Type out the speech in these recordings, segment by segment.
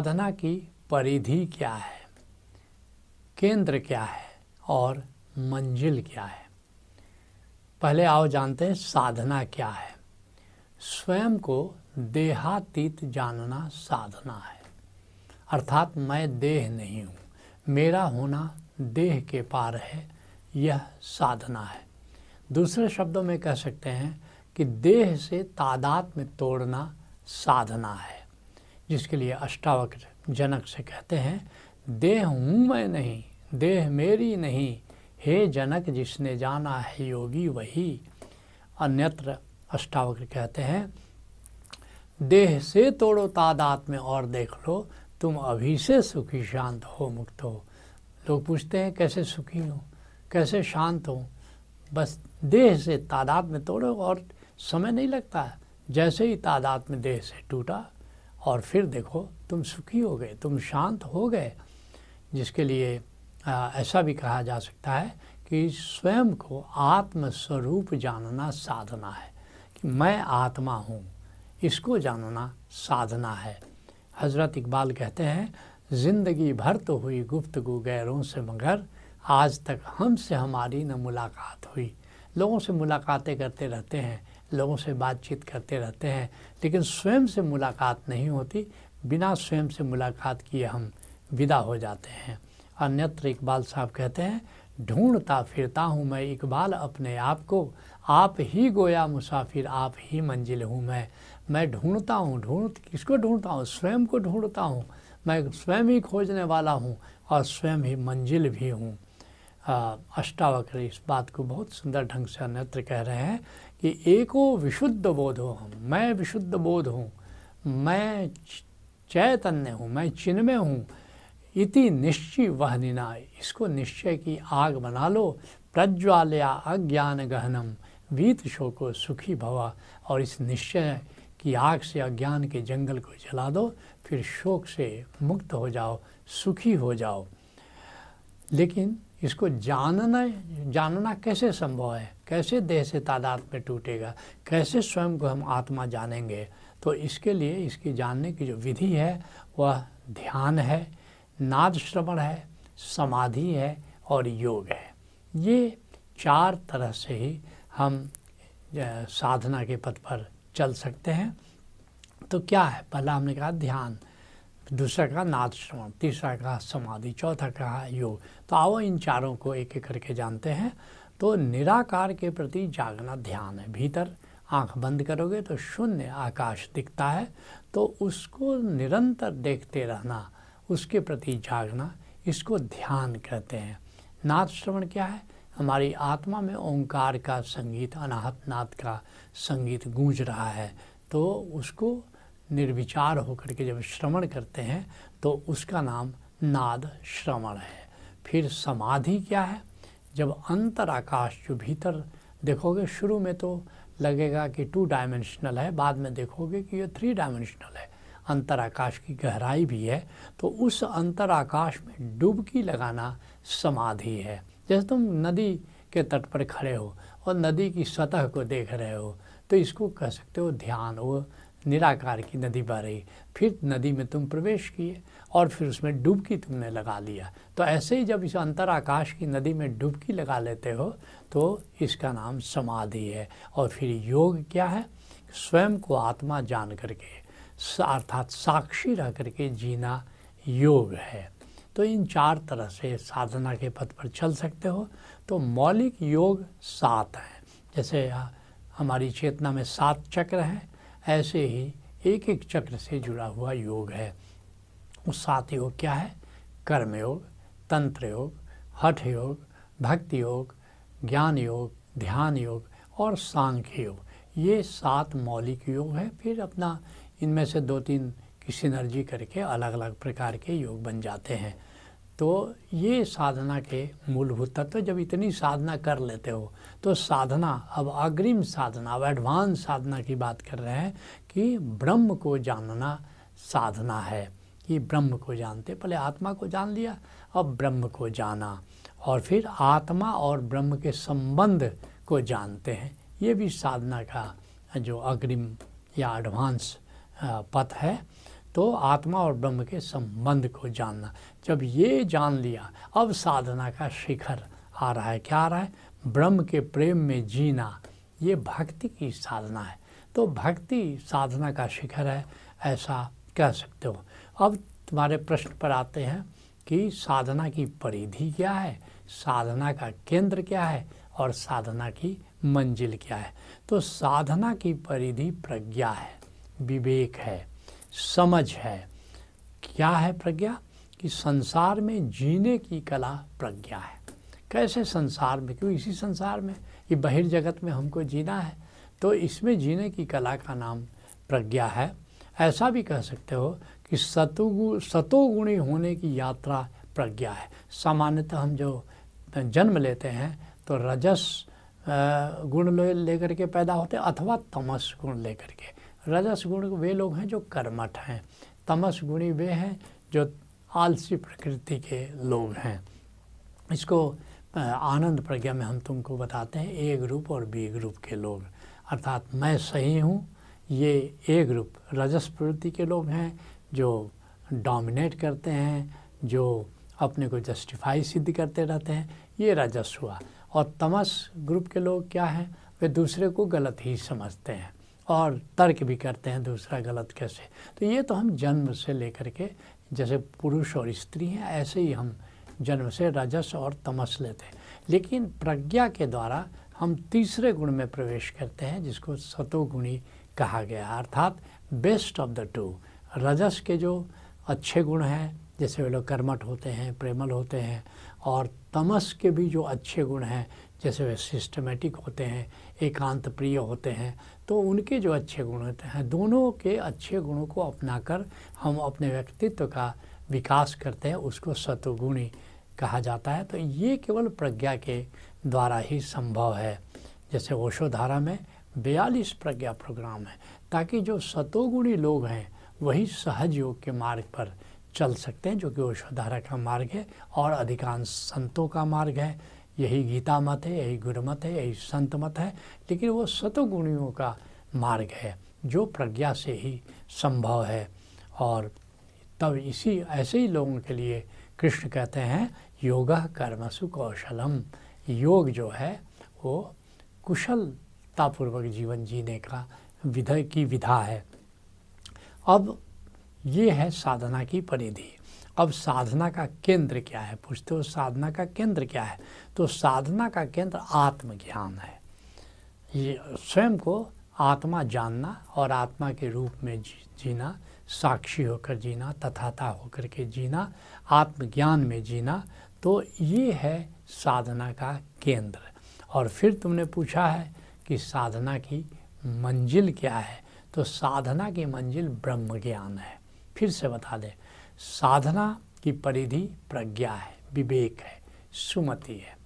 साधना की परिधि क्या है केंद्र क्या है और मंजिल क्या है पहले आओ जानते हैं साधना क्या है स्वयं को देहातीत जानना साधना है अर्थात मैं देह नहीं हूँ मेरा होना देह के पार है यह साधना है दूसरे शब्दों में कह सकते हैं कि देह से तादात में तोड़ना साधना है जिसके लिए अष्टावक्र जनक से कहते हैं देह हूँ मैं नहीं देह मेरी नहीं हे जनक जिसने जाना है योगी वही अन्यत्र अष्टावक्र कहते हैं देह से तोड़ो तादात में और देख लो तुम अभी से सुखी शांत हो मुक्त हो लोग पूछते हैं कैसे सुखी हो कैसे शांत हो बस देह से तादाद में तोड़ो और समय नहीं लगता है जैसे ही तादाद में देह से टूटा और फिर देखो तुम सुखी हो गए तुम शांत हो गए जिसके लिए आ, ऐसा भी कहा जा सकता है कि स्वयं को आत्मस्वरूप जानना साधना है कि मैं आत्मा हूँ इसको जानना साधना है हज़रत इकबाल कहते हैं ज़िंदगी भर तो हुई गुफ्तगु गैरों से मगर आज तक हमसे हमारी न मुलाकात हुई लोगों से मुलाकातें करते रहते हैं लोगों से बातचीत करते रहते हैं लेकिन स्वयं से मुलाकात नहीं होती बिना स्वयं से मुलाकात किए हम विदा हो जाते हैं अन्यत्र इकबाल साहब कहते हैं ढूंढता फिरता हूँ मैं इकबाल अपने आप को आप ही गोया मुसाफिर आप ही मंजिल हूँ मैं मैं ढूंढता हूँ ढूंढ किसको ढूंढता हूँ स्वयं को ढूंढता हूँ मैं स्वयं ही खोजने वाला हूँ और स्वयं ही मंजिल भी हूँ अष्टावक्र इस बात को बहुत सुंदर ढंग से अन्यत्र कह रहे हैं कि एको विशुद्ध बोध हो हम मैं विशुद्ध बोध हूँ मैं चैतन्य हूँ मैं चिन्मय हूँ इति निश्चय वह निनाय इसको निश्चय की आग बना लो प्रज्वालया अज्ञान गहनम वीत शोको सुखी भवा और इस निश्चय की आग से अज्ञान के जंगल को जला दो फिर शोक से मुक्त हो जाओ सुखी हो जाओ लेकिन इसको जानना जानना कैसे संभव है कैसे देह से तादाद में टूटेगा कैसे स्वयं को हम आत्मा जानेंगे तो इसके लिए इसकी जानने की जो विधि है वह ध्यान है नाद श्रवण है समाधि है और योग है ये चार तरह से ही हम साधना के पथ पर चल सकते हैं तो क्या है पहला हमने कहा ध्यान दूसरा कहा नाथ श्रवण तीसरा कहा समाधि चौथा कहा योग तो आओ इन चारों को एक एक करके जानते हैं तो निराकार के प्रति जागना ध्यान है भीतर आंख बंद करोगे तो शून्य आकाश दिखता है तो उसको निरंतर देखते रहना उसके प्रति जागना इसको ध्यान कहते हैं नाथ श्रवण क्या है हमारी आत्मा में ओंकार का संगीत अनाहत नाथ का संगीत गूंज रहा है तो उसको निर्विचार होकर के जब श्रवण करते हैं तो उसका नाम नाद श्रवण है फिर समाधि क्या है जब अंतर आकाश जो भीतर देखोगे शुरू में तो लगेगा कि टू डायमेंशनल है बाद में देखोगे कि ये थ्री डायमेंशनल है अंतर आकाश की गहराई भी है तो उस अंतर आकाश में डुबकी लगाना समाधि है जैसे तुम नदी के तट पर खड़े हो और नदी की सतह को देख रहे हो तो इसको कह सकते हो ध्यान वो निराकार की नदी बह रही फिर नदी में तुम प्रवेश किए और फिर उसमें डुबकी तुमने लगा लिया तो ऐसे ही जब इस अंतर आकाश की नदी में डुबकी लगा लेते हो तो इसका नाम समाधि है और फिर योग क्या है स्वयं को आत्मा जान करके अर्थात साक्षी रह करके जीना योग है तो इन चार तरह से साधना के पथ पर चल सकते हो तो मौलिक योग सात हैं जैसे हमारी चेतना में सात चक्र हैं ऐसे ही एक एक चक्र से जुड़ा हुआ योग है उस सात योग क्या है कर्म योग तंत्र योग हठ योग भक्ति योग ज्ञान योग ध्यान योग और सांख्य योग ये सात मौलिक योग है फिर अपना इनमें से दो तीन की सिनर्जी करके अलग अलग प्रकार के योग बन जाते हैं तो ये साधना के मूलभूत तत्व जब इतनी साधना कर लेते हो तो साधना अब अग्रिम साधना अब एडवांस साधना की बात कर रहे हैं कि ब्रह्म को जानना साधना है कि ब्रह्म को जानते पहले आत्मा को जान लिया अब ब्रह्म को जाना और फिर आत्मा और ब्रह्म के संबंध को जानते हैं ये भी साधना का जो अग्रिम या एडवांस पथ है तो आत्मा और ब्रह्म के संबंध को जानना जब ये जान लिया अब साधना का शिखर आ रहा है क्या आ रहा है ब्रह्म के प्रेम में जीना ये भक्ति की साधना है तो भक्ति साधना का शिखर है ऐसा कह सकते हो अब तुम्हारे प्रश्न पर आते हैं कि साधना की परिधि क्या है साधना का केंद्र क्या है और साधना की मंजिल क्या है तो साधना की परिधि प्रज्ञा है विवेक है समझ है क्या है प्रज्ञा कि संसार में जीने की कला प्रज्ञा है कैसे संसार में क्यों इसी संसार में ये जगत में हमको जीना है तो इसमें जीने की कला का नाम प्रज्ञा है ऐसा भी कह सकते हो कि सतोगु सतोगुणी होने की यात्रा प्रज्ञा है सामान्यतः हम जो जन्म लेते हैं तो रजस गुण लेकर के पैदा होते हैं अथवा तमस गुण लेकर के रजस गुण वे लोग हैं जो कर्मठ हैं तमस गुणी वे हैं जो आलसी प्रकृति के लोग हैं इसको आनंद प्रज्ञा में हम तुमको बताते हैं ए ग्रुप और बी ग्रुप के लोग अर्थात मैं सही हूँ ये ए ग्रुप रजस प्रवृत्ति के लोग हैं जो डोमिनेट करते हैं जो अपने को जस्टिफाई सिद्ध करते रहते हैं ये रजस हुआ और तमस ग्रुप के लोग क्या हैं वे दूसरे को गलत ही समझते हैं और तर्क भी करते हैं दूसरा गलत कैसे तो ये तो हम जन्म से लेकर के जैसे पुरुष और स्त्री हैं ऐसे ही हम जन्म से रजस और तमस लेते हैं लेकिन प्रज्ञा के द्वारा हम तीसरे गुण में प्रवेश करते हैं जिसको सतोगुणी कहा गया अर्थात बेस्ट ऑफ द टू रजस के जो अच्छे गुण हैं जैसे वे लोग कर्मठ होते हैं प्रेमल होते हैं और तमस के भी जो अच्छे गुण हैं जैसे वे सिस्टमेटिक होते हैं एकांत प्रिय होते हैं तो उनके जो अच्छे गुण होते हैं दोनों के अच्छे गुणों को अपनाकर हम अपने व्यक्तित्व का विकास करते हैं उसको सतुगुणी कहा जाता है तो ये केवल प्रज्ञा के द्वारा ही संभव है जैसे ओशोधारा में बयालीस प्रज्ञा प्रोग्राम है ताकि जो सतोगुणी लोग हैं वही सहज योग के मार्ग पर चल सकते हैं जो कि ओषधारा का मार्ग है और अधिकांश संतों का मार्ग है यही गीता मत है यही गुरुमत है यही संत मत है लेकिन वो सतोगुणियों का मार्ग है जो प्रज्ञा से ही संभव है और तब इसी ऐसे ही लोगों के लिए कृष्ण कहते हैं योग कर्मसु कौशलम योग जो है वो कुशलतापूर्वक जीवन जीने का विधय की विधा है अब ये है साधना की परिधि अब साधना का केंद्र क्या है पूछते हो साधना का केंद्र क्या है तो साधना का केंद्र आत्मज्ञान है ये स्वयं को आत्मा जानना और आत्मा के रूप में जी, जीना साक्षी होकर जीना तथाता होकर के जीना आत्मज्ञान में जीना तो ये है साधना का केंद्र और फिर तुमने पूछा है कि साधना की मंजिल क्या है तो साधना की मंजिल ब्रह्म ज्ञान है फिर से बता दें साधना की परिधि प्रज्ञा है विवेक है सुमति है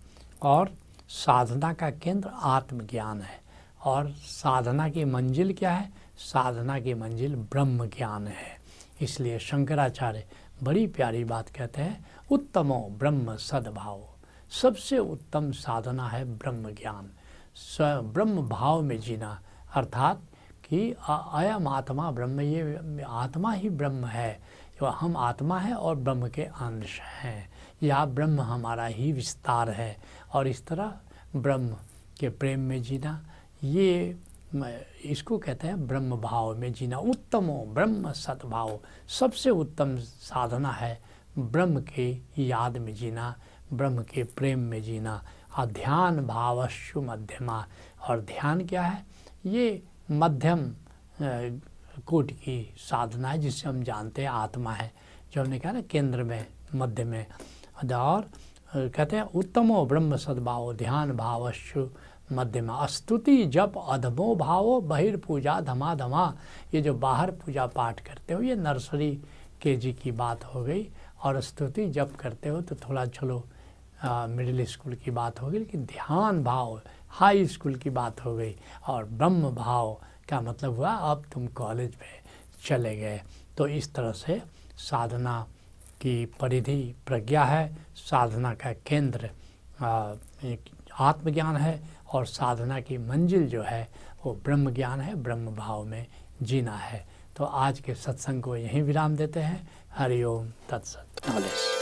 और साधना का केंद्र आत्मज्ञान है और साधना की मंजिल क्या है साधना की मंजिल ब्रह्म ज्ञान है इसलिए शंकराचार्य बड़ी प्यारी बात कहते हैं उत्तमो ब्रह्म सद्भाव सबसे उत्तम साधना है ब्रह्म ज्ञान ब्रह्म भाव में जीना अर्थात कि अयम आत्मा ब्रह्म ये आत्मा ही ब्रह्म है हम आत्मा है और ब्रह्म के अंश हैं या ब्रह्म हमारा ही विस्तार है और इस तरह ब्रह्म के प्रेम में जीना ये इसको कहते हैं ब्रह्म भाव में जीना उत्तमो ब्रह्म सद्भाव सबसे उत्तम साधना है ब्रह्म के याद में जीना ब्रह्म के प्रेम में जीना और ध्यान भावस्यु मध्यमा और ध्यान क्या है ये मध्यम कोट की साधना है जिसे हम जानते हैं आत्मा है जो हमने कहा ना केंद्र में मध्य में और कहते हैं उत्तमो ब्रह्म सद्भाव ध्यान भावश्यु मध्य में स्तुति जब अधमो भावो बहिर्पूजा धमा धमा ये जो बाहर पूजा पाठ करते हो ये नर्सरी के जी की बात हो गई और स्तुति जब करते हो तो थोड़ा चलो मिडिल स्कूल की बात हो गई लेकिन ध्यान भाव हाई स्कूल की बात हो गई और ब्रह्म भाव का मतलब हुआ अब तुम कॉलेज में चले गए तो इस तरह से साधना की परिधि प्रज्ञा है साधना का केंद्र आत्मज्ञान है और साधना की मंजिल जो है वो ब्रह्म ज्ञान है ब्रह्म भाव में जीना है तो आज के सत्संग को यहीं विराम देते हैं हरिओम तत्सत